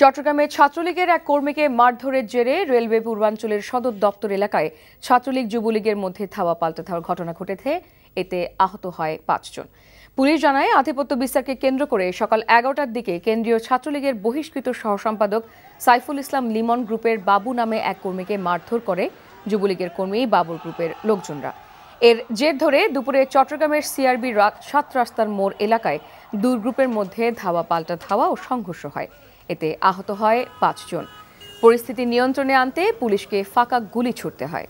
চট্টগ্রামে ছাত্রলীগের এক কর্মীকে মারধরের জেরে রেলওয়ে পূর্বাঞ্চলের সদর দপ্তর এলাকায় ছাত্রলীগ যুবলীগের মধ্যে ধাওয়া পাল্টে ধাওয়ার ঘটনা ঘটেছে এতে আহত হয় পাঁচজন পুলিশ জানায় আধিপত্য বিস্তারকে কেন্দ্র করে সকাল এগারোটার দিকে কেন্দ্রীয় ছাত্রলীগের বহিষ্কৃত সহসম্পাদক সাইফুল ইসলাম লিমন গ্রুপের বাবু নামে এক কর্মীকে মারধর করে যুবলীগের কর্মী বাবুর গ্রুপের লোকজনরা এর জের ধরে দুপুরে চট্টগ্রামের সিআরবি রাত সাত রাস্তার মোড় এলাকায় দুই গ্রুপের মধ্যে ধাওয়া পাল্টা ধাওয়া ও সংঘর্ষ হয় এতে আহত হয় পাঁচজন পরিস্থিতি নিয়ন্ত্রণে আনতে পুলিশকে ফাঁকা গুলি ছুটতে হয়